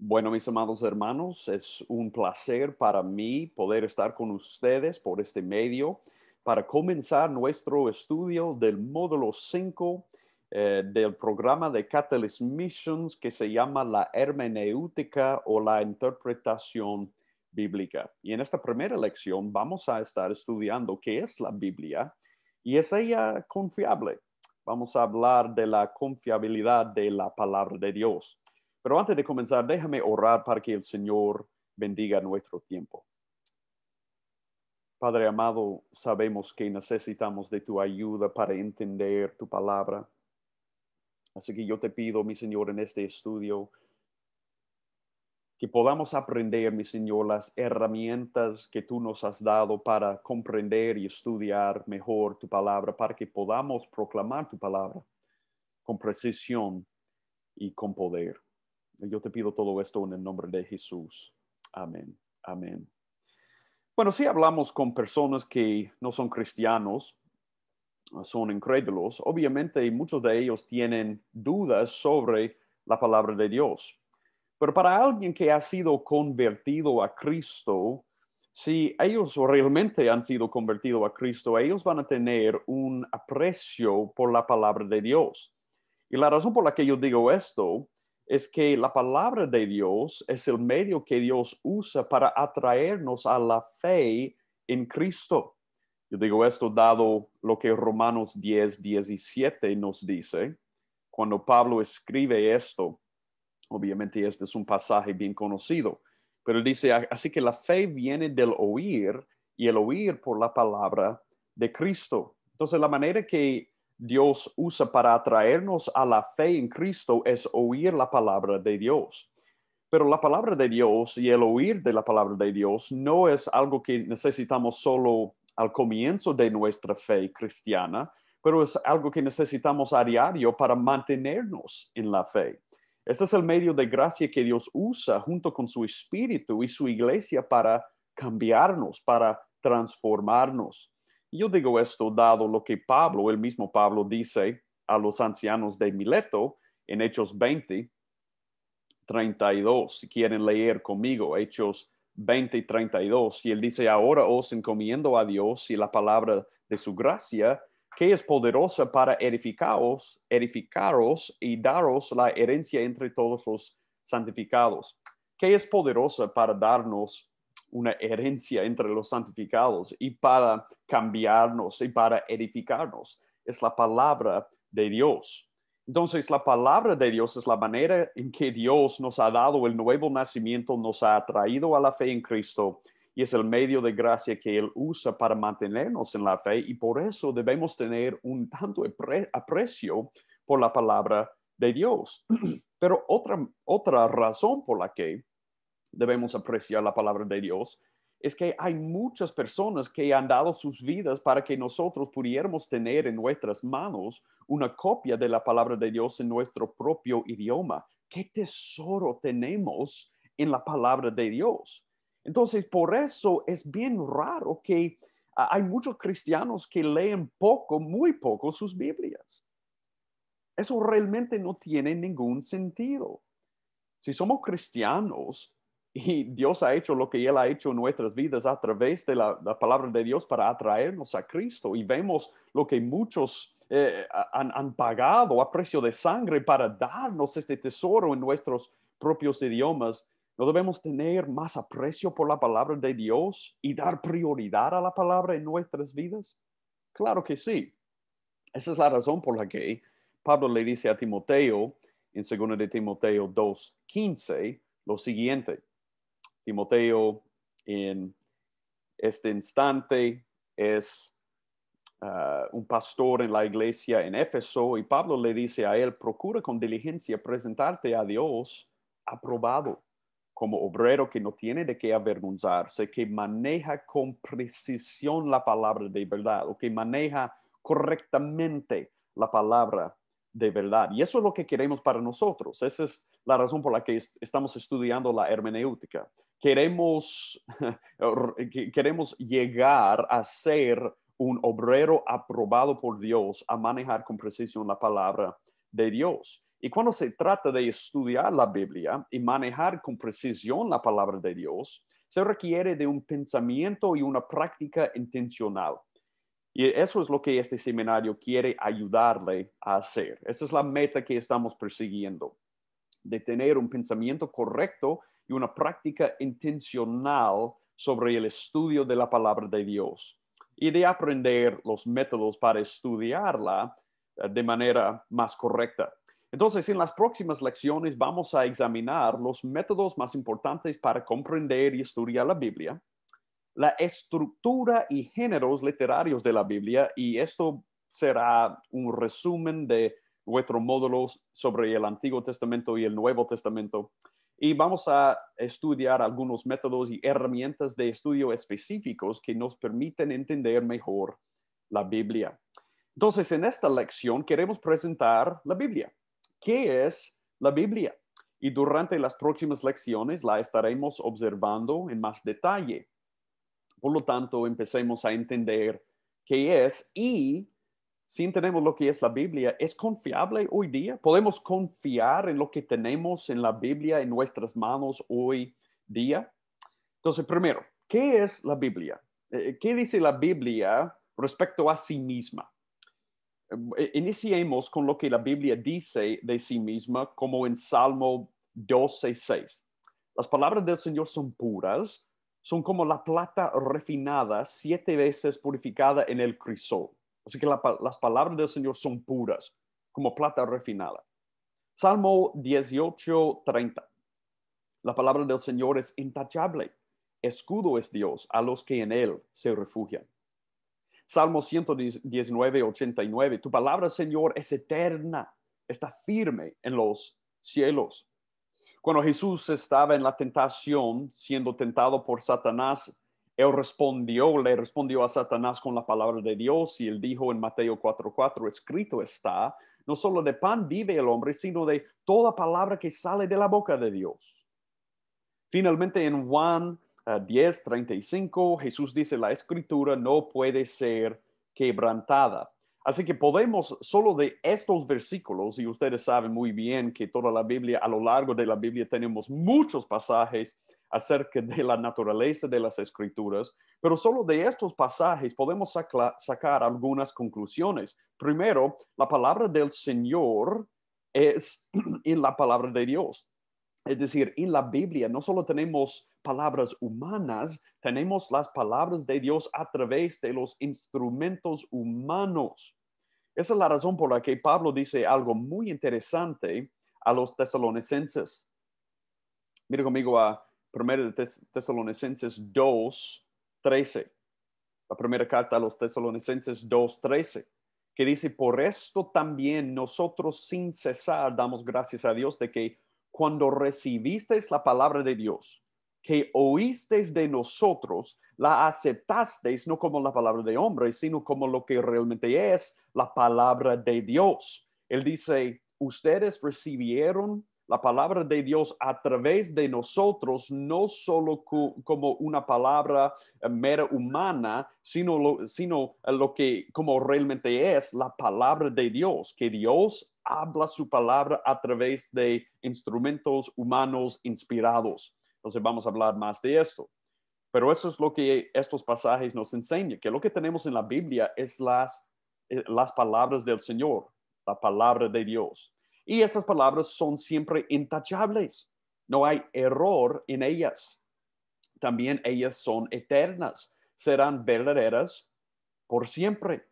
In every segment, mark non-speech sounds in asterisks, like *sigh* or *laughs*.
Bueno, mis amados hermanos, es un placer para mí poder estar con ustedes por este medio para comenzar nuestro estudio del módulo 5 eh, del programa de Catalyst Missions que se llama la hermenéutica o la interpretación bíblica. Y en esta primera lección vamos a estar estudiando qué es la Biblia y es ella confiable. Vamos a hablar de la confiabilidad de la palabra de Dios. Pero antes de comenzar, déjame orar para que el Señor bendiga nuestro tiempo. Padre amado, sabemos que necesitamos de tu ayuda para entender tu palabra. Así que yo te pido, mi Señor, en este estudio, que podamos aprender, mi Señor, las herramientas que tú nos has dado para comprender y estudiar mejor tu palabra, para que podamos proclamar tu palabra con precisión y con poder. Yo te pido todo esto en el nombre de Jesús. Amén. Amén. Bueno, si hablamos con personas que no son cristianos, son incrédulos, obviamente muchos de ellos tienen dudas sobre la palabra de Dios. Pero para alguien que ha sido convertido a Cristo, si ellos realmente han sido convertidos a Cristo, ellos van a tener un aprecio por la palabra de Dios. Y la razón por la que yo digo esto es que la palabra de Dios es el medio que Dios usa para atraernos a la fe en Cristo. Yo digo esto dado lo que Romanos 10, 17 nos dice. Cuando Pablo escribe esto, obviamente este es un pasaje bien conocido, pero dice, así que la fe viene del oír y el oír por la palabra de Cristo. Entonces la manera que Dios usa para atraernos a la fe en Cristo es oír la palabra de Dios. Pero la palabra de Dios y el oír de la palabra de Dios no es algo que necesitamos solo al comienzo de nuestra fe cristiana, pero es algo que necesitamos a diario para mantenernos en la fe. Este es el medio de gracia que Dios usa junto con su espíritu y su iglesia para cambiarnos, para transformarnos. Yo digo esto dado lo que Pablo, el mismo Pablo, dice a los ancianos de Mileto en Hechos 20, 32. Si quieren leer conmigo Hechos 20 y 32, y él dice, ahora os encomiendo a Dios y la palabra de su gracia, que es poderosa para edificaros, edificaros y daros la herencia entre todos los santificados, que es poderosa para darnos una herencia entre los santificados y para cambiarnos y para edificarnos. Es la palabra de Dios. Entonces, la palabra de Dios es la manera en que Dios nos ha dado el nuevo nacimiento, nos ha atraído a la fe en Cristo y es el medio de gracia que Él usa para mantenernos en la fe y por eso debemos tener un tanto aprecio por la palabra de Dios. *clears throat* Pero otra, otra razón por la que debemos apreciar la palabra de Dios, es que hay muchas personas que han dado sus vidas para que nosotros pudiéramos tener en nuestras manos una copia de la palabra de Dios en nuestro propio idioma. ¿Qué tesoro tenemos en la palabra de Dios? Entonces, por eso es bien raro que ah, hay muchos cristianos que leen poco, muy poco sus Biblias. Eso realmente no tiene ningún sentido. Si somos cristianos, y Dios ha hecho lo que Él ha hecho en nuestras vidas a través de la, palabra de Dios para atraernos a Cristo. Y vemos lo que muchos eh, han, pagado a precio de sangre para darnos este tesoro en nuestros propios idiomas. ¿No debemos tener más aprecio por la palabra de Dios y dar prioridad a la palabra en nuestras vidas? Claro que sí. Esa es la razón por la que Pablo le dice a Timoteo en 2 de Timoteo 2.15 lo siguiente Timoteo en este instante es ah, un pastor en la iglesia en Éfeso y Pablo le dice a él, procura con diligencia presentarte a Dios aprobado como obrero que no tiene de qué avergonzarse, que maneja con precisión la palabra de verdad o que maneja correctamente la palabra de verdad. Y eso es lo que queremos para nosotros. Esa es la razón por la que estamos estudiando la hermenéutica. Queremos, *laughs* queremos llegar a ser un obrero aprobado por Dios a manejar con precisión la palabra de Dios. Y cuando se trata de estudiar la Biblia y manejar con precisión la palabra de Dios, se requiere de un pensamiento y una práctica intencional. Y eso es lo que este seminario quiere ayudarle a hacer. Esta es la meta que estamos persiguiendo, de tener un pensamiento correcto y una práctica intencional sobre el estudio de la palabra de Dios y de aprender los métodos para estudiarla eh, de manera más correcta. Entonces, en las próximas lecciones vamos a examinar los métodos más importantes para comprender y estudiar la Biblia, la estructura y géneros literarios de la Biblia y esto será un resumen de nuestro módulo sobre el Antiguo Testamento y el Nuevo Testamento. Y vamos a estudiar algunos métodos y herramientas de estudio específicos que nos permiten entender mejor la Biblia. Entonces, en esta lección queremos presentar la Biblia. ¿Qué es la Biblia? Y durante las próximas lecciones la estaremos observando en más detalle. Por lo tanto, empecemos a entender qué es y si entendemos lo que es la Biblia, ¿es confiable hoy día? ¿Podemos confiar en lo que tenemos en la Biblia en nuestras manos hoy día? Entonces, primero, ¿qué es la Biblia? Eh, eh, ¿Qué dice la Biblia respecto a sí misma? Eh, iniciemos con lo que la Biblia dice de sí misma, como en Salmo 12.6. Las palabras del Señor son puras, son como la plata refinada, siete veces purificada en el crisol. Así que las palabras del Señor son puras, como plata refinada. Salmo 18, La palabra del Señor es intachable. Escudo es Dios a los que en Él se refugian. Salmo 119, 89. Tu palabra, Señor, es eterna, está firme en los cielos. Cuando Jesús estaba en la tentación, siendo tentado por Satanás, él respondió, le respondió a Satanás con la palabra de Dios y él dijo en Mateo 4:4, escrito está, no solo de pan vive el hombre, sino de toda palabra que sale de la boca de Dios. Finalmente en Juan 10:35 eh, Jesús dice, la escritura no puede ser quebrantada. Así que podemos solo de estos versículos, y ustedes saben muy bien que toda la Biblia, a lo largo de la Biblia tenemos muchos pasajes acerca de la naturaleza de las escrituras, pero solo de estos pasajes podemos sacar algunas conclusiones. Primero, la palabra del Señor es *clears throat* en la palabra de Dios. Es decir, en la Biblia no solo tenemos palabras humanas, tenemos las palabras de Dios a través de los instrumentos humanos. Esa es la razón por la que Pablo dice algo muy interesante a los tesalonicenses. Mira conmigo a 1 Tesalonicenses 2, 13. La primera carta a los tesalonicenses 2, 13 que dice, por esto también nosotros sin cesar damos gracias a Dios de que cuando recibisteis la palabra de Dios, que oísteis de nosotros, la aceptasteis no como la palabra de hombre, sino como lo que realmente es la palabra de Dios. Él dice, ustedes recibieron la palabra de Dios a través de nosotros, no solo como una palabra eh, mera humana, sino, lo, eh, lo que como realmente es la palabra de Dios, que Dios habla su palabra a través de instrumentos humanos inspirados. Entonces vamos a hablar más de esto. Pero eso es lo que estos pasajes nos enseñan, que lo que tenemos en la Biblia es las, eh, las palabras del Señor, la palabra de Dios. Y estas palabras son siempre intachables. No hay error en ellas. También ellas son eternas. Serán verdaderas por siempre.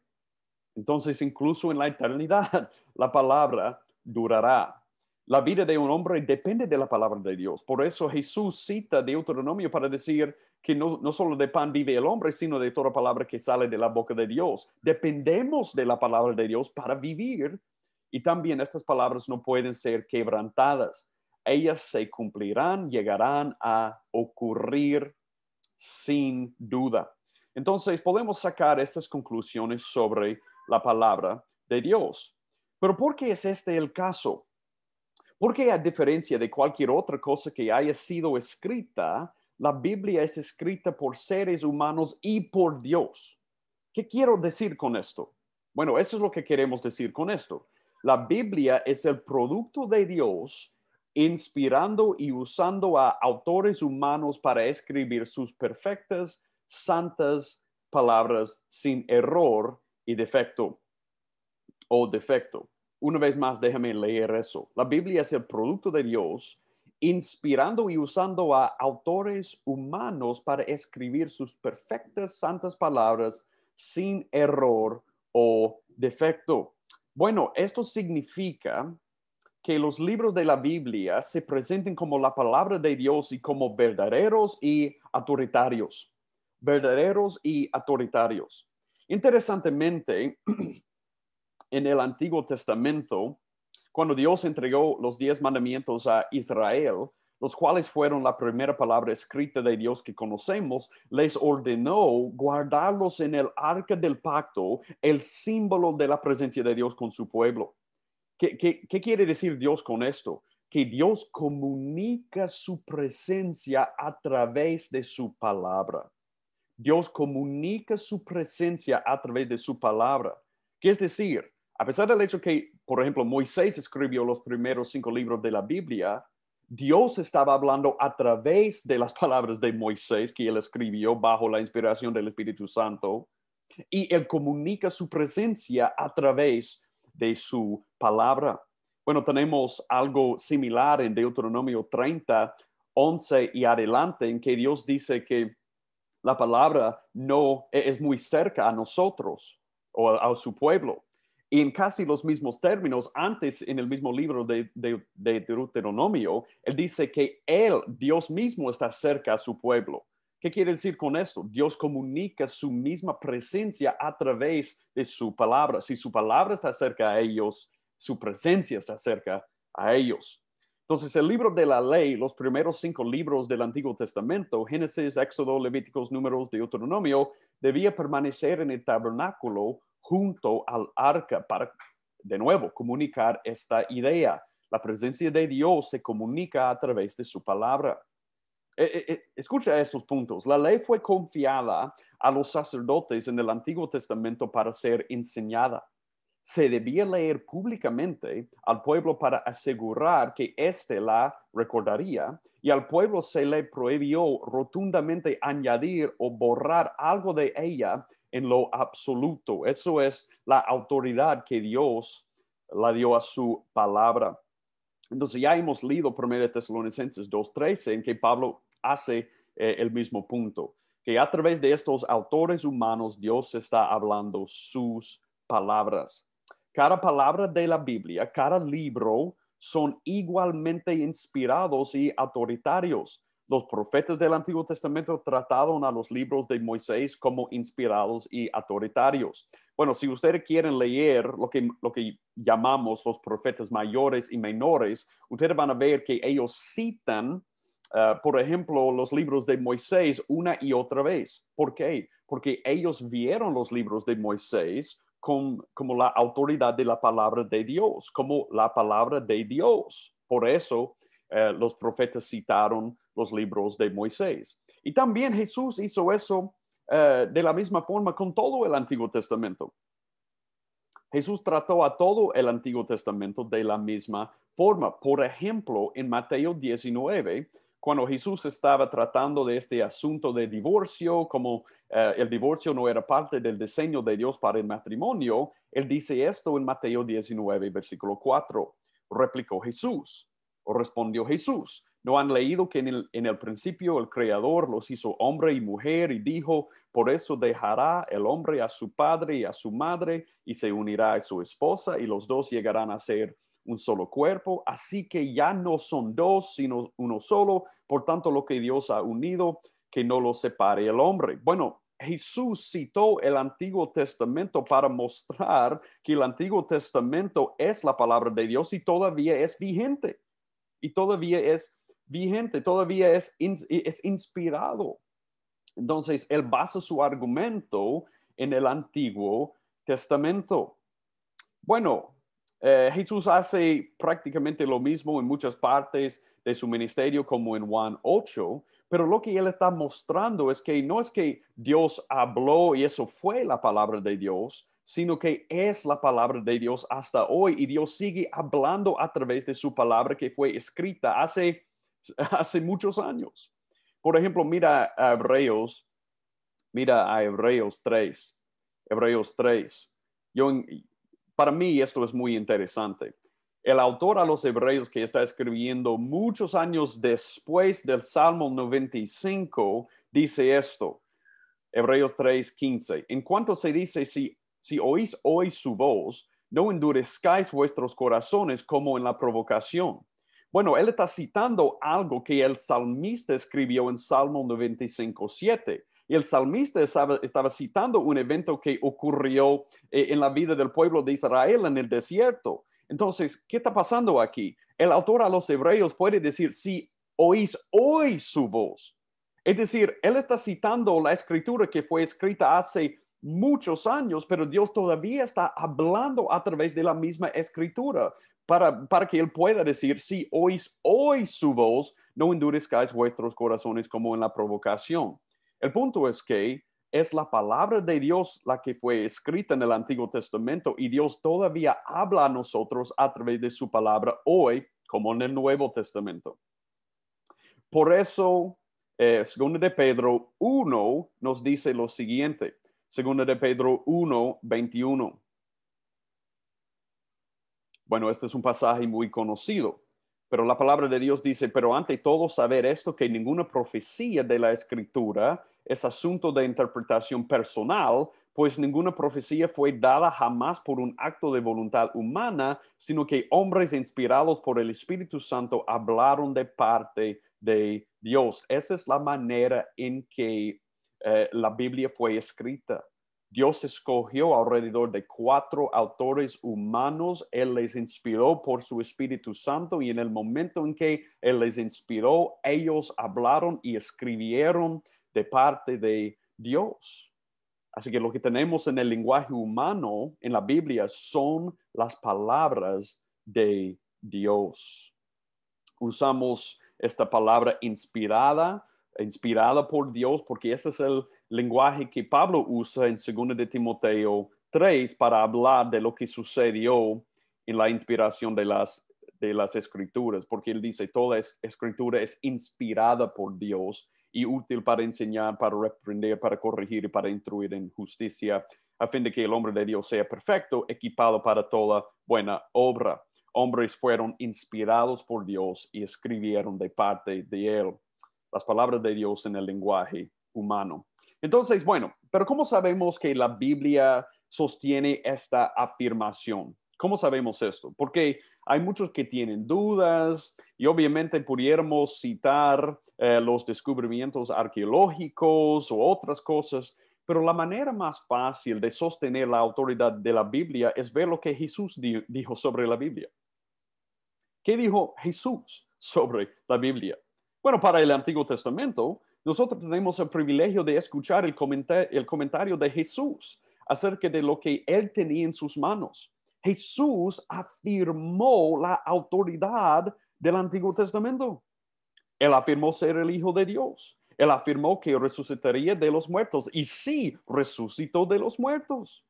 Entonces, incluso en la eternidad, *laughs* la palabra durará. La vida de un hombre depende de la palabra de Dios. Por eso Jesús cita de Deuteronomio para decir que no, no, solo de pan vive el hombre, sino de toda palabra que sale de la boca de Dios. Dependemos de la palabra de Dios para vivir y también estas palabras no pueden ser quebrantadas. Ellas se cumplirán, llegarán a ocurrir sin duda. Entonces podemos sacar estas conclusiones sobre la palabra de Dios. Pero ¿por qué es este el caso? Porque a diferencia de cualquier otra cosa que haya sido escrita, la Biblia es escrita por seres humanos y por Dios. ¿Qué quiero decir con esto? Bueno, eso es lo que queremos decir con esto. La Biblia es el producto de Dios inspirando y usando a autores humanos para escribir sus perfectas, santas palabras sin error y defecto o defecto. Una vez más, déjame leer eso. La Biblia es el producto de Dios inspirando y usando a autores humanos para escribir sus perfectas, santas palabras sin error o defecto. Bueno, esto significa que los libros de la Biblia se presenten como la palabra de Dios y como verdaderos y autoritarios. Verdaderos y autoritarios. Interesantemente, *clears throat* en el Antiguo Testamento, cuando Dios entregó los diez mandamientos a Israel, los cuales fueron la primera palabra escrita de Dios que conocemos, les ordenó guardarlos en el arca del pacto, el símbolo de la presencia de Dios con su pueblo. ¿Qué, quiere decir Dios con esto? Que Dios comunica su presencia a través de su palabra. Dios comunica su presencia a través de su palabra. ¿Qué es decir? A pesar del hecho que, por ejemplo, Moisés escribió los primeros cinco libros de la Biblia, Dios estaba hablando a través de las *laughs* palabras de Moisés que él escribió bajo la inspiración del Espíritu Santo y él comunica su presencia a través de su palabra. Bueno, tenemos algo similar en Deuteronomio 30, 11 y adelante, en que Dios dice que la palabra no e, es muy cerca a nosotros o a, a su pueblo. Y en casi los mismos términos, antes en el mismo libro de, Deuteronomio, él dice que Él, Dios mismo, está cerca a su pueblo. ¿Qué quiere decir con esto? Dios comunica su misma presencia a través de su palabra. Si su palabra está cerca a ellos, su presencia está cerca a ellos. Entonces, el libro de la ley, los primeros cinco libros del Antiguo Testamento, Génesis, Éxodo, Levíticos, Números, Deuteronomio, debía permanecer en el tabernáculo junto al arca para, de nuevo, comunicar esta idea. La presencia de Dios se comunica a través de su palabra. Eh, eh, eh, escucha esos puntos. La ley fue confiada a los sacerdotes en el Antiguo Testamento para ser enseñada. Se debía leer públicamente al pueblo para asegurar que éste la recordaría y al pueblo se le prohibió rotundamente añadir o borrar algo de ella en lo absoluto. Eso es la autoridad que Dios la dio a su palabra. Entonces ya hemos leído 1 Tesalonicenses 2.13 en que Pablo hace eh, el mismo punto, que a través de estos autores humanos Dios está hablando sus palabras. Cada palabra de la Biblia, cada libro son igualmente inspirados y autoritarios los profetas del Antiguo Testamento trataron a los libros de Moisés como inspirados y autoritarios. Bueno, si ustedes quieren leer lo que, lo que llamamos los profetas mayores y menores, ustedes van a ver que ellos citan, eh, por ejemplo, los libros de Moisés una y otra vez. ¿Por qué? Porque ellos vieron los libros de Moisés como la autoridad de la palabra de Dios, como la palabra de Dios. Por eso eh, los profetas citaron los libros de Moisés. Y también Jesús hizo eso eh, de la misma forma con todo el Antiguo Testamento. Jesús trató a todo el Antiguo Testamento de la misma forma. Por ejemplo, en Mateo 19, cuando Jesús estaba tratando de este asunto de divorcio, como eh, el divorcio no era parte del diseño de Dios para el matrimonio, él dice esto en Mateo 19, versículo 4. Replicó Jesús, o respondió Jesús, ¿No han leído que en el, principio el Creador los hizo hombre y mujer y dijo, por eso dejará el hombre a su padre y a su madre y se unirá a su esposa y los dos llegarán a ser un solo cuerpo? Así que ya no son dos, sino uno solo. Por tanto, lo que Dios ha unido, que no lo separe el hombre. Bueno, Jesús citó el Antiguo Testamento para mostrar que el Antiguo Testamento es la palabra de Dios y todavía es vigente y todavía es vigente, todavía es, es inspirado. Entonces, él basa su argumento en el Antiguo Testamento. Bueno, eh, Jesús hace prácticamente lo mismo en muchas partes de su ministerio como en Juan 8, pero lo que él está mostrando es que no es que Dios habló y eso fue la palabra de Dios, sino que es la palabra de Dios hasta hoy y Dios sigue hablando a través de su palabra que fue escrita hace *laughs* hace muchos años. Por ejemplo, mira a Hebreos, mira a Hebreos 3, Hebreos 3. Yo, para mí esto es muy interesante. El autor a los Hebreos que está escribiendo muchos años después del Salmo 95 dice esto, Hebreos 3, 15. En cuanto se dice, si, si oís hoy su voz, no endurezcáis vuestros corazones como en la provocación bueno, él está citando algo que el salmista escribió en Salmo 95.7. Y el salmista estaba, citando un evento que ocurrió eh, en la vida del pueblo de Israel en el desierto. Entonces, ¿qué está pasando aquí? El autor a los hebreos puede decir, si oís hoy su voz. Es decir, él está citando la escritura que fue escrita hace muchos años, pero Dios todavía está hablando a través de la misma escritura para, que Él pueda decir, si oís hoy su voz, no endurezcáis vuestros corazones como en la provocación. El punto es que es la palabra de Dios la que fue escrita en el Antiguo Testamento y Dios todavía habla a nosotros a través de su palabra hoy, como en el Nuevo Testamento. Por eso, eh, según de Pedro 1 nos dice lo siguiente, segunda de Pedro 1, 21. Bueno, este es un pasaje muy conocido, pero la palabra de Dios dice, pero ante todo saber esto, que ninguna profecía de la escritura es asunto de interpretación personal, pues ninguna profecía fue dada jamás por un acto de voluntad humana, sino que hombres inspirados por el Espíritu Santo hablaron de parte de Dios. Esa es la manera en que eh, la Biblia fue escrita. Dios escogió alrededor de cuatro autores humanos, Él les inspiró por su Espíritu Santo y en el momento en que Él les inspiró, ellos hablaron y escribieron de parte de Dios. Así que lo que tenemos en el lenguaje humano, en la Biblia, son las palabras de Dios. Usamos esta palabra inspirada inspirada por Dios, porque ese es el lenguaje que Pablo usa en 2 de Timoteo 3 para hablar de lo que sucedió en la inspiración de las, de las escrituras, porque él dice, toda escritura es inspirada por Dios y útil para enseñar, para reprender, para corregir y para instruir en justicia, a fin de que el hombre de Dios sea perfecto, equipado para toda buena obra. Hombres fueron inspirados por Dios y escribieron de parte de él. Las palabras de Dios en el lenguaje humano. Entonces, bueno, pero ¿cómo sabemos que la Biblia sostiene esta afirmación? ¿Cómo sabemos esto? Porque hay muchos que tienen dudas y obviamente pudiéramos citar eh, los descubrimientos arqueológicos o otras cosas, pero la manera más fácil de sostener la autoridad de la Biblia es ver lo que Jesús dijo sobre la Biblia. ¿Qué dijo Jesús sobre la Biblia? Bueno, para el Antiguo Testamento, nosotros tenemos el privilegio de escuchar el, el comentario de Jesús acerca de lo que él tenía en sus manos. Jesús afirmó la autoridad del Antiguo Testamento. Él afirmó ser el Hijo de Dios. Él afirmó que resucitaría de los muertos y sí resucitó de los muertos.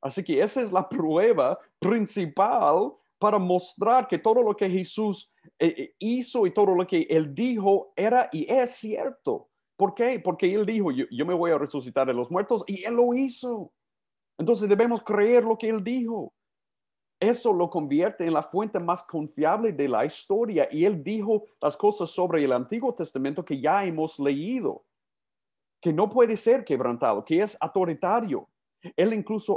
Así que esa es la prueba principal para mostrar que todo lo que Jesús eh, eh, hizo y todo lo que él dijo era y es cierto. ¿Por qué? Porque él dijo, yo, me voy a resucitar de los muertos y él lo hizo. Entonces debemos creer lo que él dijo. Eso lo convierte en la fuente más confiable de la historia. Y él dijo las cosas sobre el Antiguo Testamento que ya hemos leído, que no puede ser quebrantado, que es autoritario, él incluso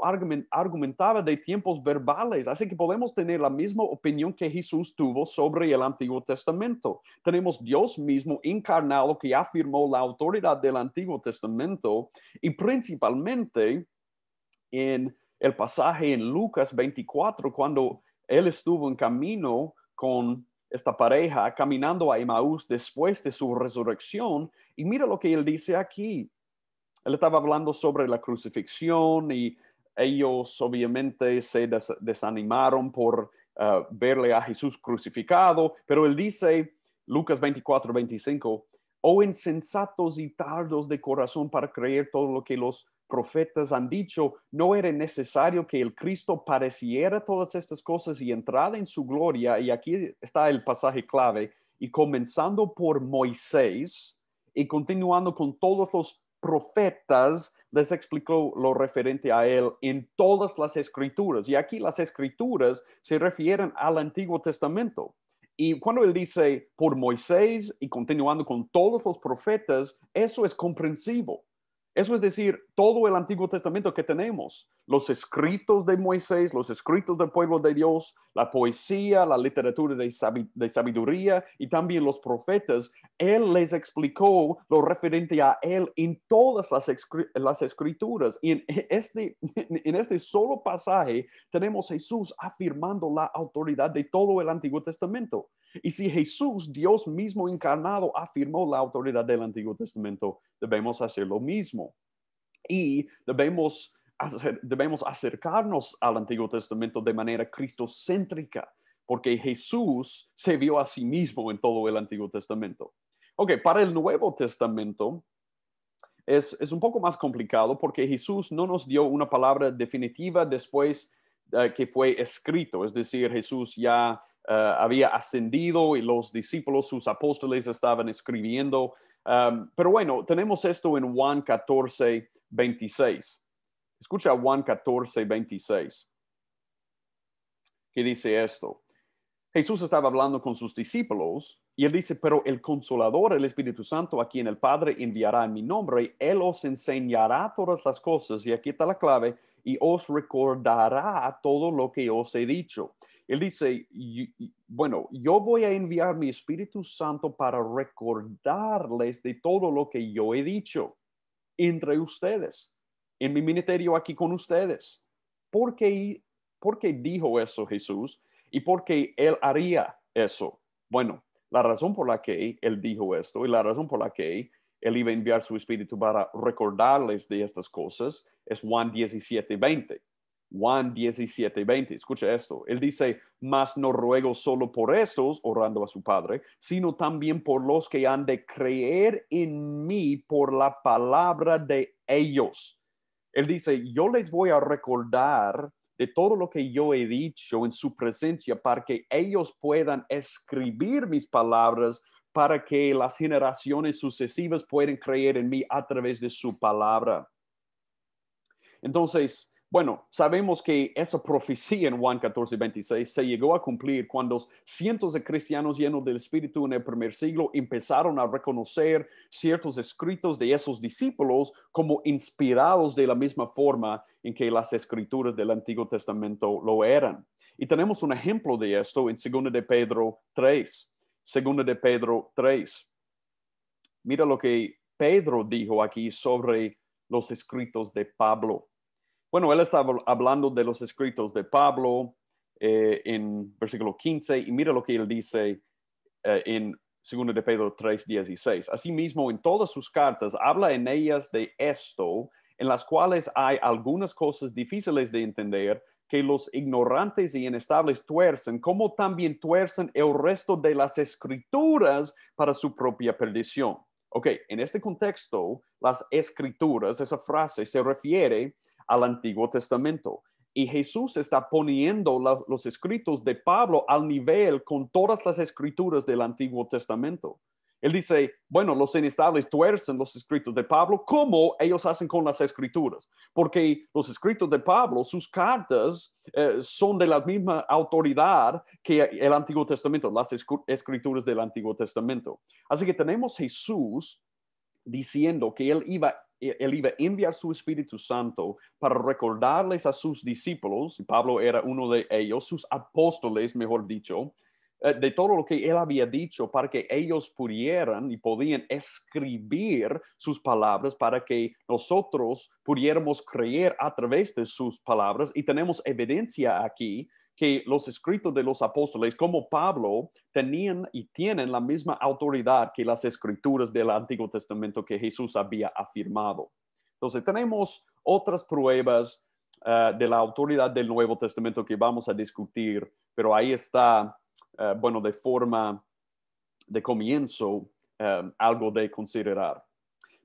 argumentaba de tiempos verbales, así que podemos tener la misma opinión que Jesús tuvo sobre el Antiguo Testamento. Tenemos Dios mismo encarnado que afirmó la autoridad del Antiguo Testamento y principalmente en el pasaje en Lucas 24, cuando él estuvo en camino con esta pareja, caminando a Emaús después de su resurrección. Y mira lo que él dice aquí, él estaba hablando sobre la crucifixión y ellos obviamente se desanimaron por ah, verle a Jesús crucificado, pero él dice, Lucas 24, 25, o insensatos y tardos de corazón para creer todo lo que los profetas han dicho, no era necesario que el Cristo pareciera todas estas cosas y entrara en su gloria. Y aquí está el pasaje clave. Y comenzando por Moisés y continuando con todos los profetas les explicó lo referente a él en todas las escrituras. Y aquí las escrituras se refieren al Antiguo Testamento. Y cuando él dice por Moisés y continuando con todos los profetas, eso es comprensivo. Eso es decir, todo el Antiguo Testamento que tenemos los escritos de Moisés, los escritos del pueblo de Dios, la poesía, la literatura de sabiduría y también los profetas, él les explicó lo referente a él en todas las, escrituras. Y en este, en este solo pasaje tenemos Jesús afirmando la autoridad de todo el Antiguo Testamento. Y si Jesús, Dios mismo encarnado, afirmó la autoridad del Antiguo Testamento, debemos hacer lo mismo. Y debemos debemos acercarnos al Antiguo Testamento de manera cristocéntrica, porque Jesús se vio a sí mismo en todo el Antiguo Testamento. Ok, para el Nuevo Testamento es, es un poco más complicado porque Jesús no nos dio una palabra definitiva después eh, que fue escrito, es decir, Jesús ya eh, había ascendido y los discípulos, sus apóstoles estaban escribiendo. Um, pero bueno, tenemos esto en Juan 14, 26. Escucha Juan 14, 26, que dice esto. Jesús estaba hablando con sus discípulos y él dice, pero el consolador, el Espíritu Santo, a quien el Padre enviará en mi nombre, él os enseñará todas las cosas, y aquí está la clave, y os recordará todo lo que os he dicho. Él dice, bueno, yo voy a enviar mi Espíritu Santo para recordarles de todo lo que yo he dicho entre ustedes en mi ministerio aquí con ustedes. ¿Por qué, por qué dijo eso Jesús? ¿Y por qué él haría eso? Bueno, la razón por la que él dijo esto y la razón por la que él iba a enviar su espíritu para recordarles de estas cosas es Juan 17, 20. Juan 17, 20. Escucha esto. Él dice, mas no ruego solo por estos, orando a su Padre, sino también por los que han de creer en mí por la palabra de ellos él dice, yo les voy a recordar de todo lo que yo he dicho en su presencia para que ellos puedan escribir mis palabras, para que las generaciones sucesivas puedan creer en mí a través de su palabra. Entonces, bueno, sabemos que esa profecía en Juan 14, 26 se llegó a cumplir cuando cientos de cristianos llenos del Espíritu en el primer siglo empezaron a reconocer ciertos escritos de esos discípulos como inspirados de la misma forma en que las escrituras del Antiguo Testamento lo eran. Y tenemos un ejemplo de esto en 2 de Pedro 3. 2 de Pedro 3. Mira lo que Pedro dijo aquí sobre los escritos de Pablo. Bueno, él está hablando de los escritos de Pablo eh, en versículo 15 y mira lo que él dice eh, en 2 de Pedro 3, 16. Asimismo, en todas sus cartas habla en ellas de esto, en las cuales hay algunas cosas difíciles de entender que los ignorantes y inestables tuercen, como también tuercen el resto de las escrituras para su propia perdición. Ok, en este contexto, las escrituras, esa frase se refiere al Antiguo Testamento. Y Jesús está poniendo los escritos de Pablo al nivel con todas las escrituras del Antiguo Testamento. Él dice, bueno, los inestables tuercen los escritos de Pablo ¿Cómo ellos hacen con las escrituras, porque los escritos de Pablo, sus cartas eh, son de la misma autoridad que el Antiguo Testamento, las escrituras del Antiguo Testamento. Así que tenemos Jesús diciendo que él iba e-, él iba a enviar su Espíritu Santo para recordarles a sus discípulos, y Pablo era uno de ellos, sus apóstoles, mejor dicho, eh, de todo lo que él había dicho para que ellos pudieran y podían escribir sus palabras para que nosotros pudiéramos creer a través de sus palabras. Y tenemos evidencia aquí que los escritos de los apóstoles, como Pablo, tenían y tienen la misma autoridad que las escrituras del Antiguo Testamento que Jesús había afirmado. Entonces, tenemos otras pruebas eh, de la autoridad del Nuevo Testamento que vamos a discutir, pero ahí está, eh, bueno, de forma de comienzo, eh, algo de considerar.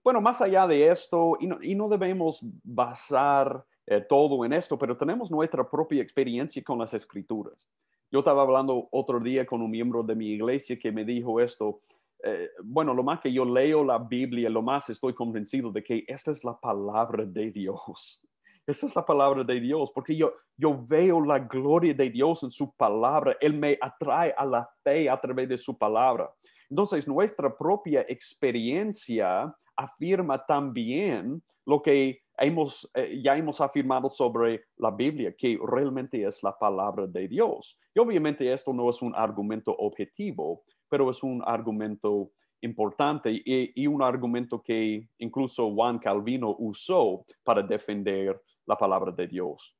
Bueno, más allá de esto, y y no debemos basar eh, todo en esto, pero tenemos nuestra propia experiencia con las escrituras. Yo estaba hablando otro día con un miembro de mi iglesia que me dijo esto, eh, bueno, lo más que yo leo la Biblia, lo más estoy convencido de que esta es la palabra de Dios. *laughs* Esa es la palabra de Dios, porque yo, yo veo la gloria de Dios en su palabra. Él me atrae a la fe a través de su palabra. Entonces, nuestra propia experiencia afirma también lo que hemos, eh, ya hemos afirmado sobre la Biblia, que realmente es la palabra de Dios. Y obviamente esto no es un argumento objetivo, pero es un argumento importante y, y un argumento que incluso Juan Calvino usó para defender la palabra de Dios.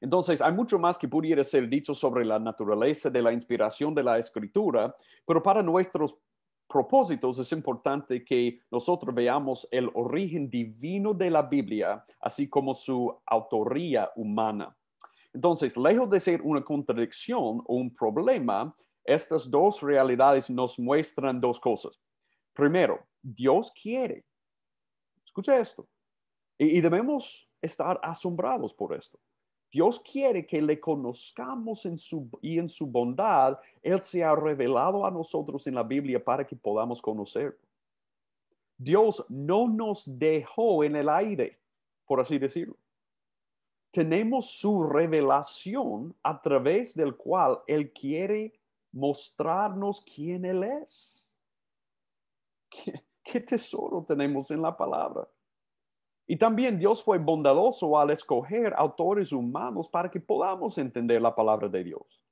Entonces, hay mucho más que pudiera ser dicho sobre la naturaleza de la inspiración de la escritura, pero para nuestros propósitos, es importante que nosotros veamos el origen divino de la Biblia, así como su autoría humana. Entonces, lejos de ser una contradicción o un problema, estas dos realidades nos muestran dos cosas. Primero, Dios quiere. Escucha esto. Y, y debemos estar asombrados por esto. Dios quiere que le conozcamos en su, y en su bondad. Él se ha revelado a nosotros en la Biblia para que podamos conocerlo. Dios no nos dejó en el aire, por así decirlo. Tenemos su revelación a través del cual Él quiere mostrarnos quién Él es. qué tesoro tenemos en la palabra? Y también Dios fue bondadoso al escoger autores humanos para que podamos entender la palabra de Dios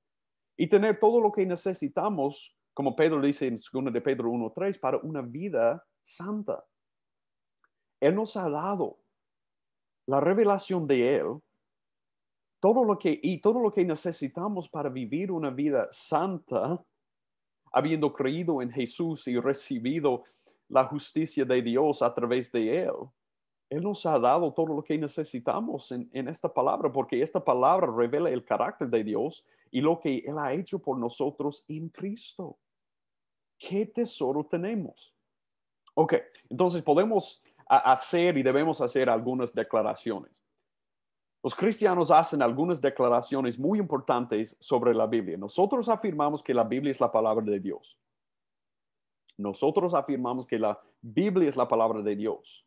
y tener todo lo que necesitamos, como Pedro dice en 2 de Pedro 1.3, para una vida santa. Él nos ha dado la revelación de Él todo lo que, y todo lo que necesitamos para vivir una vida santa, habiendo creído en Jesús y recibido la justicia de Dios a través de Él él nos ha dado todo lo que necesitamos en, en, esta palabra, porque esta palabra revela el carácter de Dios y lo que Él ha hecho por nosotros en Cristo. ¿Qué tesoro tenemos? Ok, entonces podemos hacer y debemos hacer algunas declaraciones. Los cristianos hacen algunas declaraciones muy importantes sobre la Biblia. Nosotros afirmamos que la Biblia es la palabra de Dios. Nosotros afirmamos que la Biblia es la palabra de Dios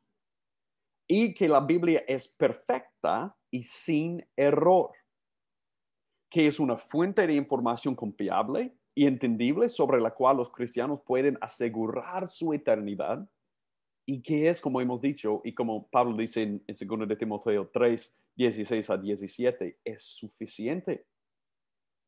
y que la Biblia es perfecta y sin error, que es una fuente de información confiable y entendible sobre la cual los cristianos pueden asegurar su eternidad y que es, como hemos dicho y como Pablo dice en, 2 de Timoteo 3, 16 a 17, es suficiente.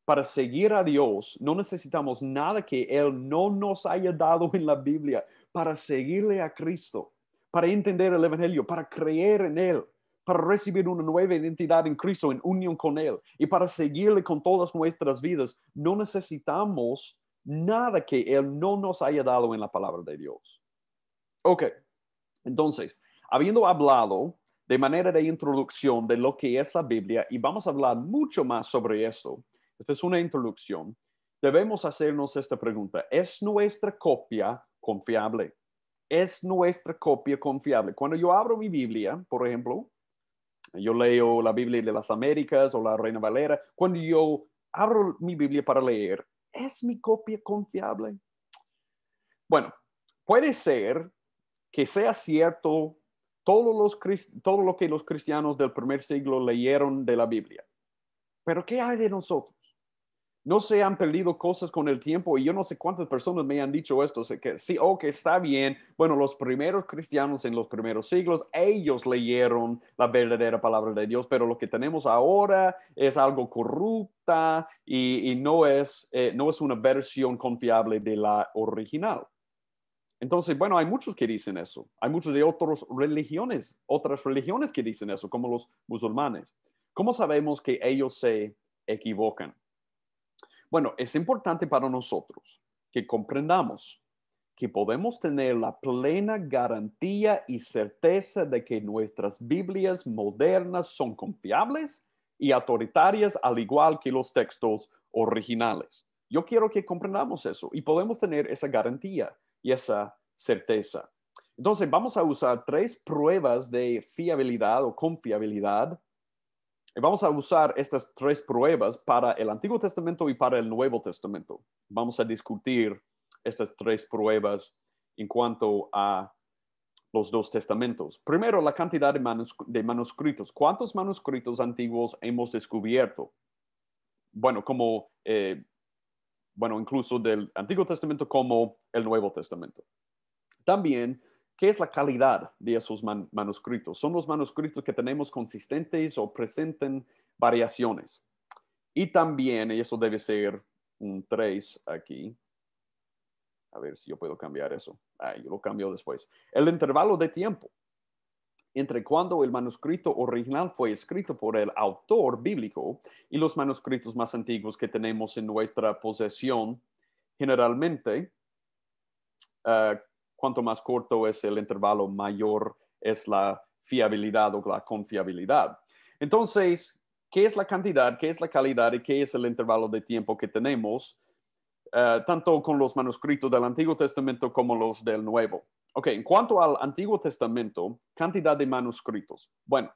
Para seguir a Dios no necesitamos nada que Él no nos haya dado en la Biblia. Para seguirle a Cristo para entender el Evangelio, para creer en Él, para recibir una nueva identidad en Cristo, en unión con Él y para seguirle con todas nuestras vidas, no necesitamos nada que Él no nos haya dado en la palabra de Dios. Ok, entonces, habiendo hablado de manera de introducción de lo que es la Biblia, y vamos a hablar mucho más sobre esto. esta es una introducción, debemos hacernos esta pregunta, ¿es nuestra copia confiable? es nuestra copia confiable. Cuando yo abro mi Biblia, por ejemplo, yo leo la Biblia de las Américas o la Reina Valera, cuando yo abro mi Biblia para leer, ¿es mi copia confiable? Bueno, puede ser que sea cierto todo, lo que los cristianos del primer siglo leyeron de la Biblia, pero ¿qué hay de nosotros? no se han perdido cosas con el tiempo y yo no sé cuántas personas me han dicho esto, que sí, ok, está bien, bueno, los primeros cristianos en los primeros siglos, ellos leyeron la verdadera palabra de Dios, pero lo que tenemos ahora es algo corrupta y, no, es, eh, no es una versión confiable de la original. Entonces, bueno, hay muchos que dicen eso, hay muchos de otras religiones, otras religiones que dicen eso, como los musulmanes. ¿Cómo sabemos que ellos se equivocan? Bueno, es importante para nosotros que comprendamos que podemos tener la plena garantía y certeza de que nuestras Biblias modernas son confiables y autoritarias al igual que los textos originales. Yo quiero que comprendamos eso y podemos tener esa garantía y esa certeza. Entonces, vamos a usar tres pruebas de fiabilidad o confiabilidad eh, vamos a usar estas tres pruebas para el Antiguo Testamento y para el Nuevo Testamento. Vamos a discutir estas tres pruebas en cuanto a los dos testamentos. Primero, la cantidad de, manuscritos. ¿Cuántos manuscritos antiguos hemos descubierto? Bueno, como, eh, bueno, incluso del Antiguo Testamento como el Nuevo Testamento. También ¿Qué es la calidad de esos manuscritos? ¿Son los manuscritos que tenemos consistentes o presenten variaciones? Y también, y eso debe ser un 3 aquí, a ver si yo puedo cambiar eso. Ah, yo lo cambio después. El intervalo de tiempo entre cuando el manuscrito original fue escrito por el autor bíblico y los manuscritos más antiguos que tenemos en nuestra posesión, generalmente ah, cuanto más corto es el intervalo, mayor es la fiabilidad o la confiabilidad. Entonces, ¿qué es la cantidad? ¿Qué es la calidad? ¿Y qué es el intervalo de tiempo que tenemos? Eh, tanto con los manuscritos del Antiguo Testamento como los del Nuevo. Ok, en cuanto al Antiguo Testamento, cantidad de manuscritos. Bueno,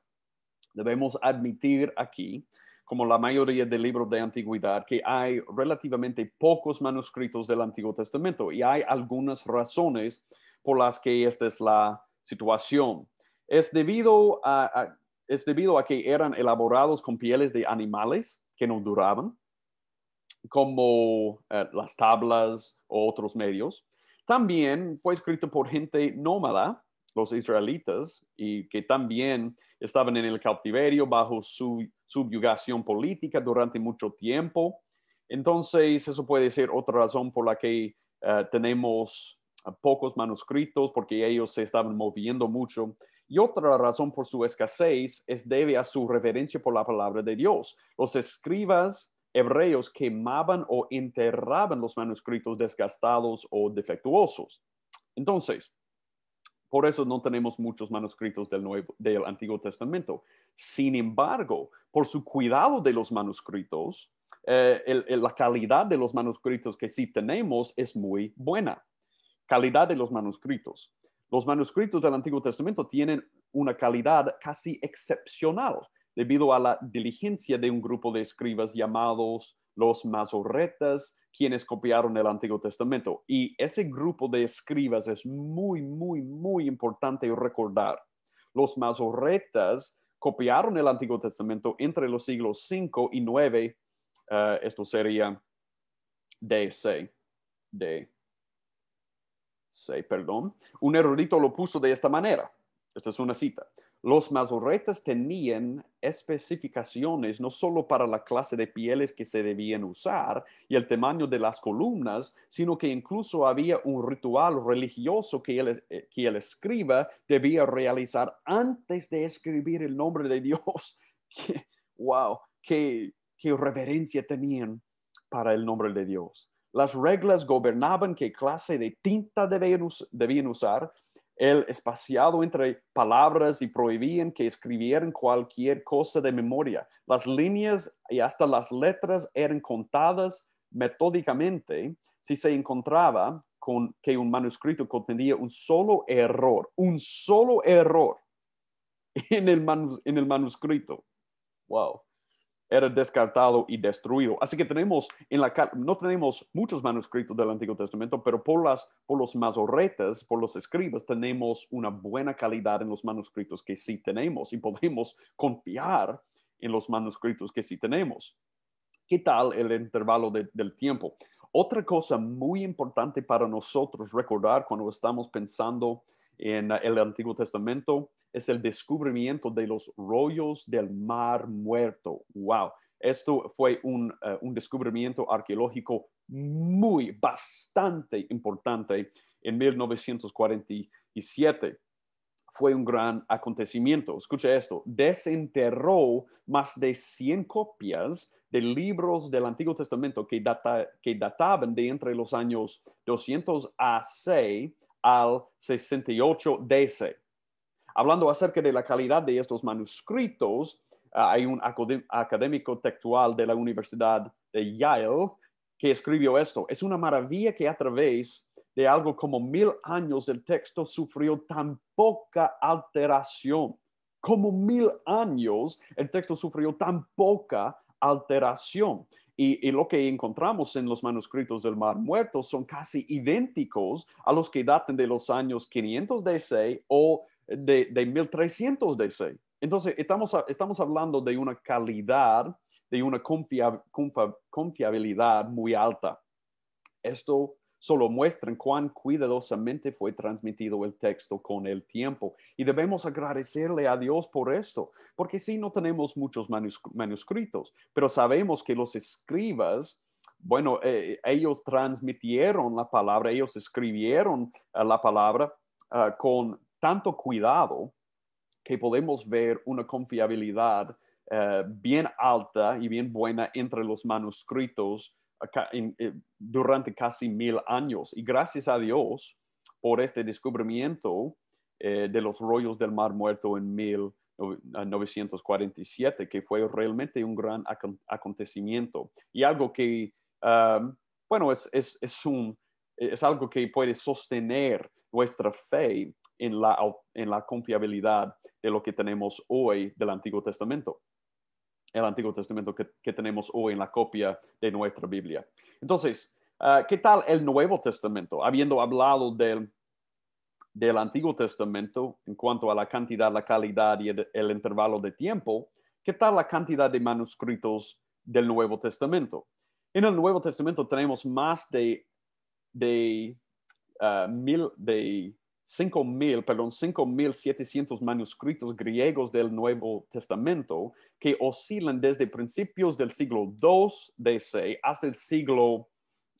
debemos admitir aquí como la mayoría de libros de antigüedad, que hay relativamente pocos manuscritos del Antiguo Testamento y hay algunas razones por las que esta es la situación. Es debido a, es debido a que eran elaborados con pieles de animales que no duraban, como eh, las tablas o otros medios. También fue escrito por gente nómada los israelitas y que también estaban en el cautiverio bajo su subyugación política durante mucho tiempo. Entonces, eso puede ser otra razón por la que eh, tenemos eh, pocos manuscritos, porque ellos se estaban moviendo mucho. Y otra razón por su escasez es debe a su reverencia por la palabra de Dios. Los escribas hebreos quemaban o enterraban los manuscritos desgastados o defectuosos. Entonces, por eso no tenemos muchos manuscritos del, del Antiguo Testamento. Sin embargo, por su cuidado de los manuscritos, eh, la calidad de los manuscritos que sí tenemos es muy buena. Calidad de los manuscritos. Los manuscritos del Antiguo Testamento tienen una calidad casi excepcional debido a la diligencia de un grupo de escribas llamados los mazorretas, quienes copiaron el Antiguo Testamento. Y ese grupo de escribas es muy, muy, muy importante recordar. Los mazorretas copiaron el Antiguo Testamento entre los siglos 5 y 9. Eh, esto sería DC. De, perdón. Un erudito lo puso de esta manera. Esta es una cita. Los mazorretas tenían especificaciones no solo para la clase de pieles que se debían usar y el tamaño de las columnas, sino que incluso había un ritual religioso que el, eh, escriba debía realizar antes de escribir el nombre de Dios. *laughs* ¡Wow! Qué, reverencia tenían para el nombre de Dios! Las reglas gobernaban qué clase de tinta debían usar el espaciado entre palabras y prohibían que escribieran cualquier cosa de memoria. Las líneas y hasta las letras eran contadas metódicamente. Si se encontraba con que un manuscrito contenía un solo error, un solo error en el, en el manuscrito. Wow era descartado y destruido. Así que tenemos en la no tenemos muchos manuscritos del Antiguo Testamento, pero por las por los masoretas, por los escribas tenemos una buena calidad en los manuscritos que sí tenemos y podemos confiar en los manuscritos que sí tenemos. ¿Qué tal el intervalo del tiempo? Otra cosa muy importante para nosotros recordar cuando estamos pensando en el Antiguo Testamento, es el descubrimiento de los rollos del mar muerto. ¡Wow! Esto fue un, eh, un descubrimiento arqueológico muy, bastante importante en 1947 fue un gran acontecimiento. Escucha esto, desenterró más de 100 copias de libros del Antiguo Testamento que, que databan de entre los años 200 AC al 68DC. Hablando acerca de la calidad de estos manuscritos, ah, hay un académico textual de la Universidad de Yale que escribió esto. Es una maravilla que a través de algo como mil años el texto sufrió tan poca alteración. Como mil años el texto sufrió tan poca alteración. Y, lo que encontramos en los manuscritos del Mar Muerto son casi idénticos a los que datan de los años 500 DC o de, de 1300 DC. Entonces, estamos, estamos hablando de una calidad, de una confiabilidad muy alta. Esto solo muestran cuán cuidadosamente fue transmitido el texto con el tiempo. Y debemos agradecerle a Dios por esto, porque si no tenemos muchos manuscritos, pero sabemos que los escribas bueno, eh, ellos transmitieron la palabra, ellos escribieron eh, la palabra ah, con tanto cuidado que podemos ver una confiabilidad eh, bien alta y bien buena entre los manuscritos eh, durante casi mil años. Y gracias a Dios por este descubrimiento eh, de los rollos del Mar Muerto en 1947, que fue realmente un gran acontecimiento y algo que, um, bueno, es, es, un, es algo que puede sostener nuestra fe en la, en la confiabilidad de lo que tenemos hoy del Antiguo Testamento el Antiguo Testamento que, tenemos hoy en la copia de nuestra Biblia. Entonces, ah, ¿qué tal el Nuevo Testamento? Habiendo hablado del, del Antiguo Testamento en cuanto a la cantidad, la calidad y el, intervalo de tiempo, ¿qué tal la cantidad de manuscritos del Nuevo Testamento? En el Nuevo Testamento tenemos más de, de, ah, mil, de 5.000, perdón, 5.700 manuscritos griegos del Nuevo Testamento que oscilan desde principios del siglo II DC hasta el siglo,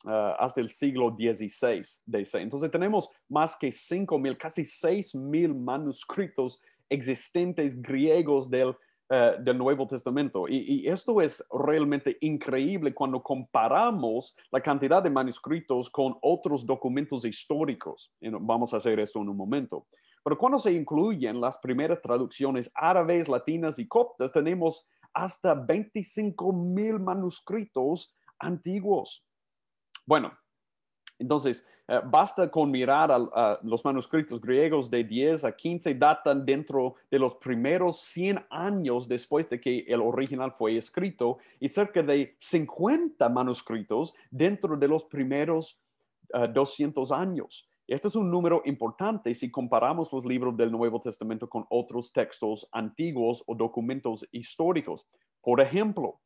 ah, hasta el siglo XVI DC. Entonces tenemos más que 5.000, casi 6.000 manuscritos existentes griegos del eh, del Nuevo Testamento. Y, esto es realmente increíble cuando comparamos la cantidad de manuscritos con otros documentos históricos. vamos a hacer esto en un momento. Pero cuando se incluyen las primeras traducciones árabes, latinas y coptas, tenemos hasta 25 mil manuscritos antiguos. Bueno, entonces, eh, basta con mirar a, los manuscritos griegos de 10 a 15, datan dentro de los primeros 100 años después de que el original fue escrito y cerca de 50 manuscritos dentro de los primeros 200 eh, años. Este es un número importante si comparamos los libros del Nuevo Testamento con otros textos antiguos o documentos históricos. Por ejemplo,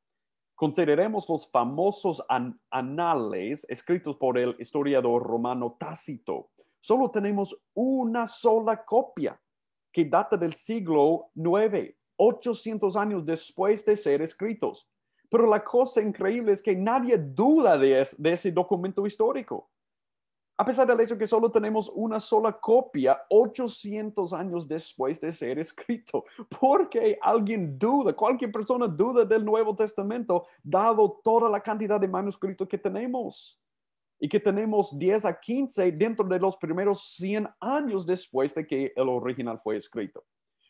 Consideremos los famosos anales escritos por el historiador romano Tácito. Solo tenemos una sola copia que data del siglo IX, 800 años después de ser escritos. Pero la cosa increíble es que nadie duda de ese documento histórico. A pesar del hecho que solo tenemos una sola copia 800 años después de ser escrito, *laughs* porque alguien duda, cualquier persona duda del Nuevo Testamento, dado toda la cantidad de manuscritos que tenemos y que tenemos 10 a 15 dentro de los primeros 100 años después de que el original fue escrito.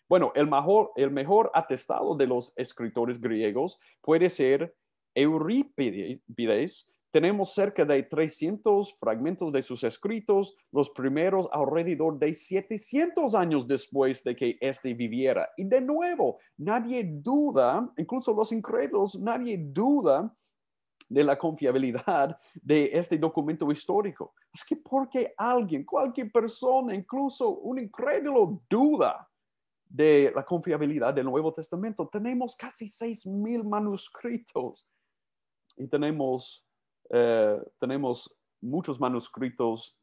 Bueno, el mejor, el mejor atestado de los escritores griegos puede ser Eurípides, tenemos cerca de 300 fragmentos de sus escritos, los primeros alrededor de 700 años después de que éste viviera. Y de nuevo, nadie duda, incluso los incrédulos, nadie duda de la confiabilidad *laughs* de este documento histórico. Es que porque alguien, cualquier persona, incluso un incrédulo, duda de la confiabilidad del Nuevo Testamento, tenemos casi 6.000 manuscritos y tenemos eh, tenemos muchos manuscritos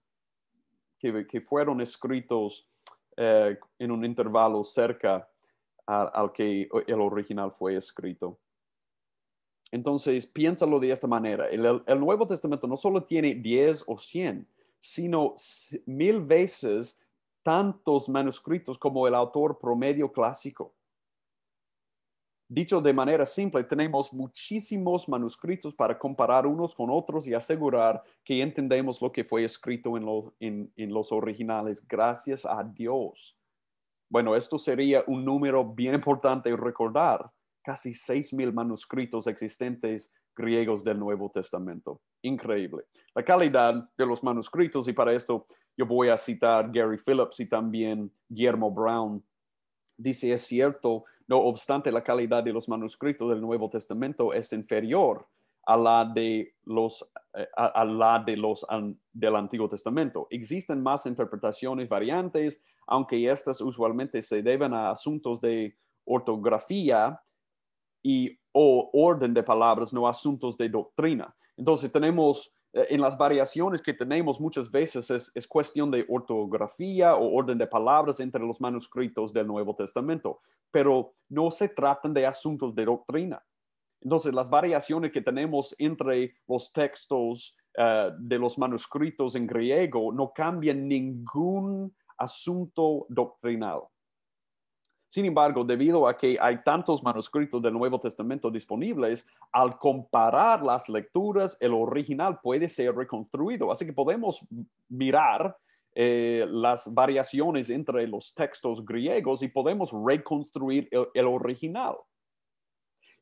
que, fueron escritos eh, en un intervalo cerca al que el original fue escrito. Entonces, piénsalo de esta manera. El, el Nuevo Testamento no solo tiene 10 o 100, sino mil veces tantos manuscritos como el autor promedio clásico. Dicho de manera simple, tenemos muchísimos manuscritos para comparar unos con otros y asegurar que entendemos lo que fue escrito en, los originales, gracias a Dios. Bueno, esto sería un número bien importante recordar, casi 6.000 manuscritos existentes griegos del Nuevo Testamento. Increíble. La calidad de los manuscritos, y para esto yo voy a citar Gary Phillips y también Guillermo Brown dice es cierto, no obstante la calidad de los manuscritos del Nuevo Testamento es inferior a la de los, eh, a, la de los del Antiguo Testamento. Existen más interpretaciones variantes, aunque estas usualmente se deben a asuntos de ortografía y o orden de palabras, no asuntos de doctrina. Entonces tenemos eh, en las variaciones que tenemos muchas veces es, cuestión de ortografía o orden de palabras entre los manuscritos del Nuevo Testamento, pero no se tratan de asuntos de doctrina. Entonces, las variaciones que tenemos entre los textos eh, de los manuscritos en griego no cambian ningún asunto doctrinal. Sin embargo, debido a que hay tantos manuscritos del Nuevo Testamento disponibles, al comparar las lecturas, el original puede ser reconstruido. Así que podemos mirar eh, las variaciones entre los textos griegos y podemos reconstruir el original.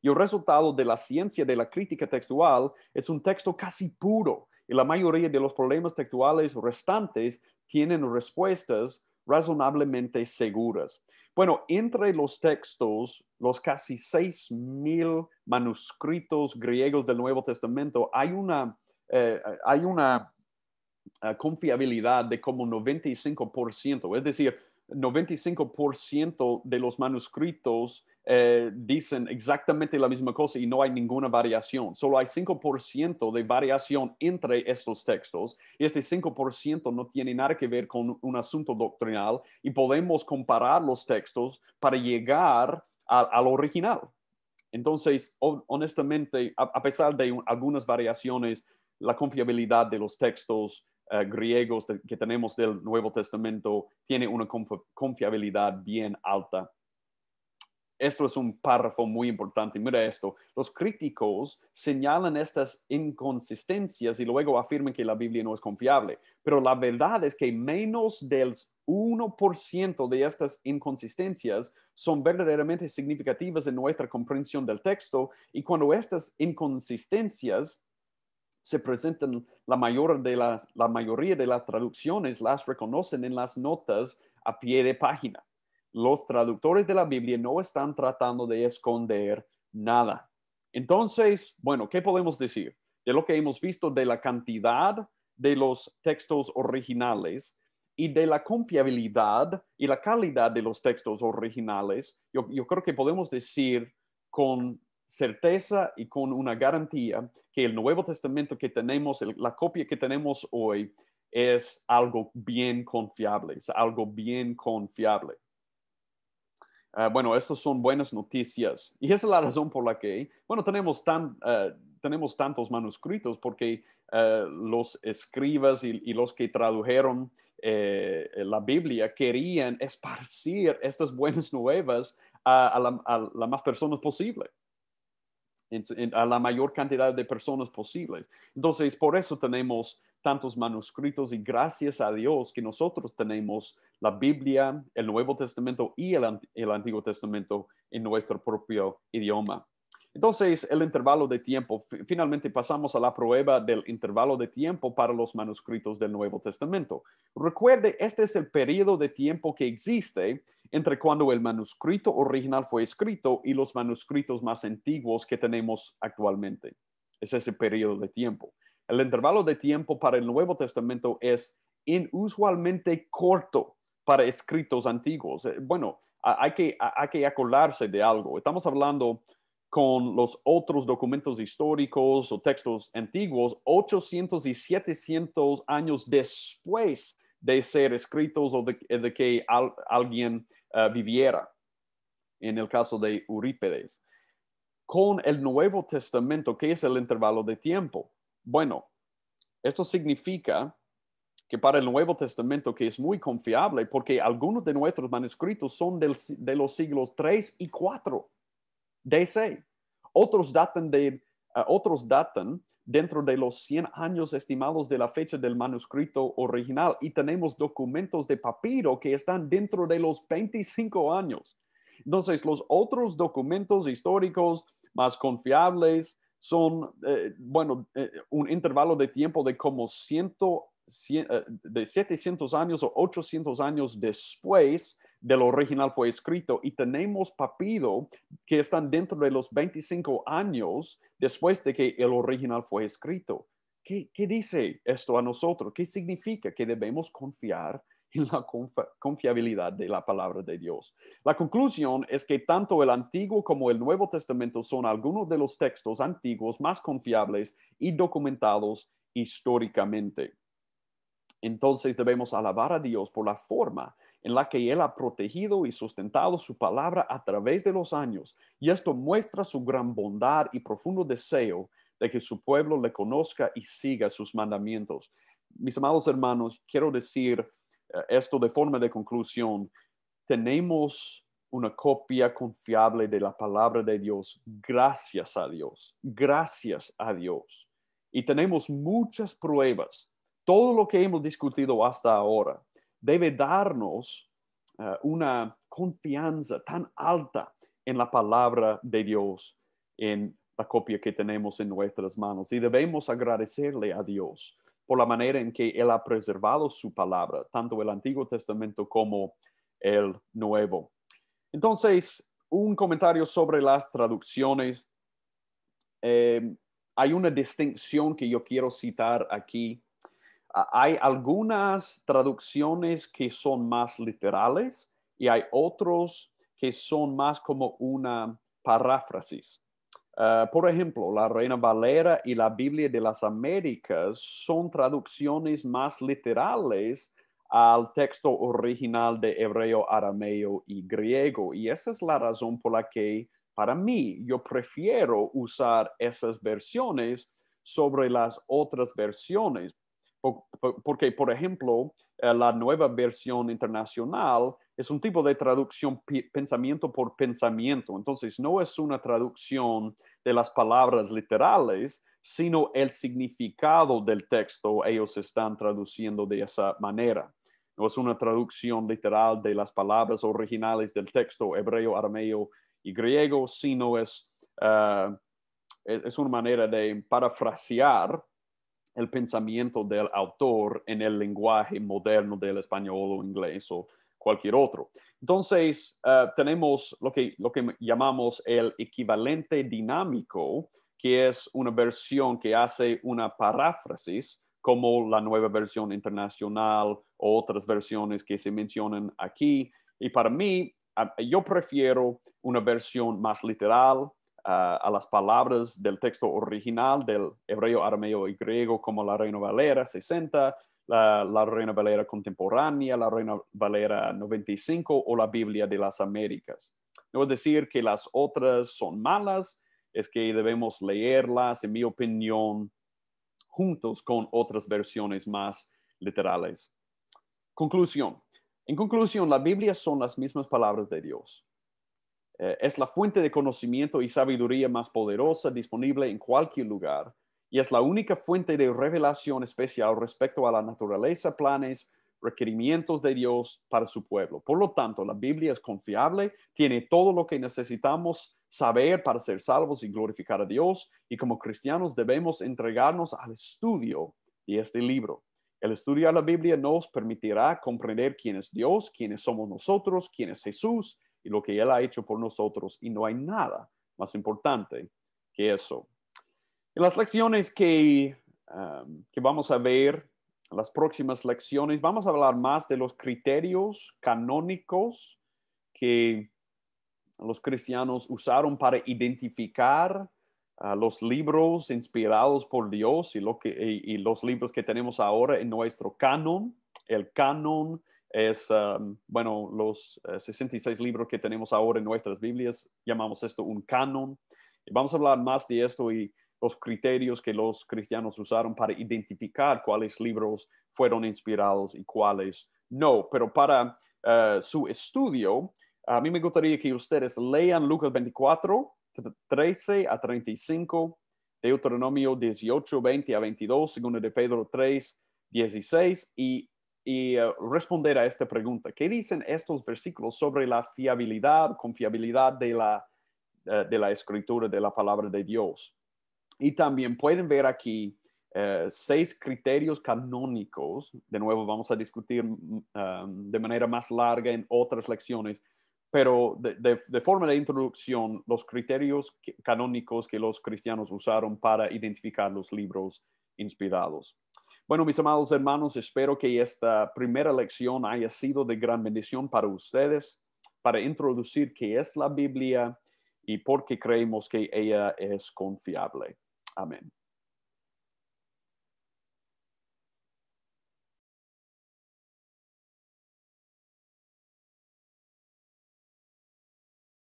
Y el resultado de la ciencia de la crítica textual es un texto casi puro y la mayoría de los problemas textuales restantes tienen respuestas razonablemente seguras. Bueno, entre los textos, los casi 6.000 manuscritos griegos del Nuevo Testamento, hay una, eh, hay una eh, confiabilidad de como 95%, es decir, 95% de los manuscritos eh, dicen exactamente la misma cosa y no hay ninguna variación. Solo hay 5% de variación entre estos textos y este 5% no tiene nada que ver con un asunto doctrinal y podemos comparar los textos para llegar al original. Entonces, honestamente, a, pesar de algunas variaciones, la confiabilidad de los textos eh, griegos que tenemos del Nuevo Testamento tiene una confiabilidad bien alta. Esto es un párrafo muy importante. Mira esto. Los críticos señalan estas inconsistencias y luego afirman que la Biblia no es confiable. Pero la verdad es que menos del 1% de estas inconsistencias son verdaderamente significativas en nuestra comprensión del texto. Y cuando estas inconsistencias se presentan, la, la mayoría de las traducciones las reconocen en las notas a pie de página los traductores de la Biblia no están tratando de esconder nada. Entonces, bueno, ¿qué podemos decir de lo que hemos visto de la cantidad de los textos originales y de la confiabilidad y la calidad de los textos originales? Yo, creo que podemos decir con certeza y con una garantía que el Nuevo Testamento que tenemos, la copia que tenemos hoy, es algo bien confiable, es algo bien confiable. Ah, bueno, estas son buenas noticias. Y esa es la razón por la que, bueno, tenemos, tan, ah, tenemos tantos manuscritos, porque ah, los escribas y, los que tradujeron eh, la Biblia querían esparcir estas buenas nuevas a, la, más personas posible a la mayor cantidad de personas posibles. Entonces, por eso tenemos tantos manuscritos y gracias a Dios que nosotros tenemos la Biblia, el Nuevo Testamento y el, Antiguo Testamento en nuestro propio idioma. Entonces, el intervalo de tiempo, finalmente pasamos a la prueba del intervalo de tiempo para los manuscritos del Nuevo Testamento. Recuerde, este es el periodo de tiempo que existe entre cuando el manuscrito original fue escrito y los manuscritos más antiguos que tenemos actualmente. Es ese periodo de tiempo. El intervalo de tiempo para el Nuevo Testamento es inusualmente corto para escritos antiguos. Eh, bueno, hay que, que acordarse de algo. Estamos hablando con los otros documentos históricos o textos antiguos 800 y 700 años después de ser escritos o de, que alguien eh, viviera, en el caso de Eurípides. Con el Nuevo Testamento, ¿qué es el intervalo de tiempo? Bueno, esto significa que para el Nuevo Testamento, que es muy confiable, porque algunos de nuestros manuscritos son de los siglos 3 y 4 DC. de, eh, otros datan dentro de los 100 años estimados de la fecha del manuscrito original y tenemos documentos de papiro que están dentro de los 25 años. Entonces, los otros documentos históricos más confiables son, eh, bueno, eh, un intervalo de tiempo de como 100, eh, de 700 años o 800 años después del original fue escrito y tenemos papido que están dentro de los 25 años después de que el original fue escrito. ¿Qué, qué dice esto a nosotros? ¿Qué significa? Que debemos confiar en la confiabilidad de la palabra de Dios. La conclusión es que tanto el Antiguo como el Nuevo Testamento son algunos de los textos antiguos más confiables y documentados históricamente. Entonces debemos alabar a Dios por la forma en la que Él ha protegido y sustentado su palabra a través de los años. Y esto muestra su gran bondad y profundo deseo de que su pueblo le conozca y siga sus mandamientos. Mis amados hermanos, quiero decir eh, esto de forma de conclusión, tenemos una copia confiable de la palabra de Dios, gracias a Dios, gracias a Dios. Y tenemos muchas pruebas. Todo lo que hemos discutido hasta ahora debe darnos eh, una confianza tan alta en la palabra de Dios, en la copia que tenemos en nuestras manos. Y debemos agradecerle a Dios por la manera en que Él ha preservado su palabra, tanto el Antiguo Testamento como el Nuevo. Entonces, un comentario sobre las traducciones. Em, hay una distinción que yo quiero citar aquí. Ah, hay algunas traducciones que son más literales y hay otros que son más como una paráfrasis. Ah, por ejemplo, la Reina Valera y la Biblia de las Américas son traducciones más literales al texto original de hebreo, arameo y griego. Y esa es la razón por la que para mí yo prefiero usar esas versiones sobre las otras versiones, porque, por ejemplo, eh, la nueva versión internacional es un tipo de traducción pensamiento por pensamiento. Entonces, no es una traducción de las palabras literales, sino el significado del texto ellos están traduciendo de esa manera. No es una traducción literal de las palabras originales del texto hebreo, arameo y griego, sino es, eh, es una manera de parafrasear el pensamiento del autor en el lenguaje moderno del español o inglés o cualquier otro. Entonces, eh, tenemos lo que, lo que llamamos el equivalente dinámico, que es una versión que hace una paráfrasis, como la nueva versión internacional o otras versiones que se mencionan aquí. Y para mí, yo prefiero una versión más literal, a las palabras del texto original del hebreo, arameo y griego, como la Reina Valera 60, la, Reina Valera contemporánea, la Reina Valera 95 o la Biblia de las Américas. No decir que las otras son malas, es que debemos leerlas, en mi opinión, juntos con otras versiones más literales. Conclusión. En conclusión, la Biblia son las mismas palabras de Dios eh, es la fuente de conocimiento y sabiduría más poderosa disponible en cualquier lugar y es la única fuente de revelación especial respecto a la naturaleza, planes, requerimientos de Dios para su pueblo. Por lo tanto, la Biblia es confiable, tiene todo lo que necesitamos saber para ser salvos y glorificar a Dios, y como cristianos debemos entregarnos al estudio de este libro. El estudio de la Biblia nos permitirá comprender quién es Dios, quiénes somos nosotros, quién es Jesús y lo que Él ha hecho por nosotros y no hay nada más importante que eso. En las lecciones um, que, vamos a ver, las próximas lecciones, vamos a hablar más de los criterios canónicos que los cristianos usaron para identificar los libros inspirados por Dios y, lo que, y los libros que tenemos ahora en nuestro canon, el canon es, um, bueno, los 66 eh, libros que tenemos ahora en nuestras Biblias, llamamos esto un canon. Vamos a hablar más de esto y los criterios que los cristianos usaron para identificar cuáles libros fueron inspirados y cuáles no. Pero para eh, su estudio, a mí me gustaría que ustedes lean Lucas 24, 13 a 35, Deuteronomio 18, 20 a 22, segundo de Pedro 3, 16 y y eh, responder a esta pregunta. ¿Qué dicen estos versículos sobre la fiabilidad, confiabilidad de la, eh, de la escritura, de la palabra de Dios? Y también pueden ver aquí eh, seis criterios canónicos. De nuevo, vamos a discutir mm, ah, de manera más larga en otras lecciones, pero de, forma de introducción, los criterios canónicos que los cristianos usaron para identificar los libros inspirados. Bueno, mis amados hermanos, espero que esta primera lección haya sido de gran bendición para ustedes, para introducir qué es la Biblia y por qué creemos que ella es confiable. Amén.